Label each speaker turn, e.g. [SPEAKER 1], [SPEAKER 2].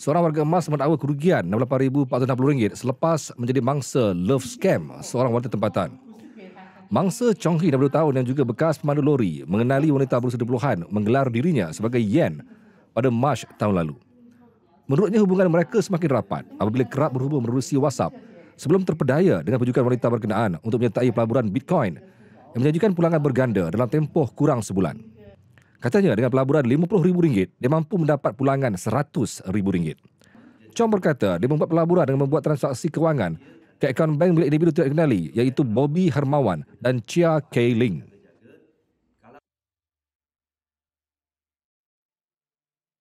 [SPEAKER 1] Seorang warga emas mendakwa kerugian RM68,460 selepas menjadi mangsa love scam seorang wanita tempatan. Mangsa Chong Hee, 60 tahun yang juga bekas pemandu lori, mengenali wanita berusia 20-an menggelar dirinya sebagai Yen pada Mac tahun lalu. Menurutnya hubungan mereka semakin rapat apabila kerap berhubung melalui WhatsApp sebelum terpedaya dengan pujukan wanita berkenaan untuk menyertai pelaburan Bitcoin yang menjanjikan pulangan berganda dalam tempoh kurang sebulan. Katanya dengan pelaburan RM50,000, dia mampu mendapat pulangan RM100,000. Chong berkata dia membuat pelaburan dengan membuat transaksi kewangan ke akaun bank milik individu tidak dikenali iaitu Bobby Hermawan dan Chia Kei Ling.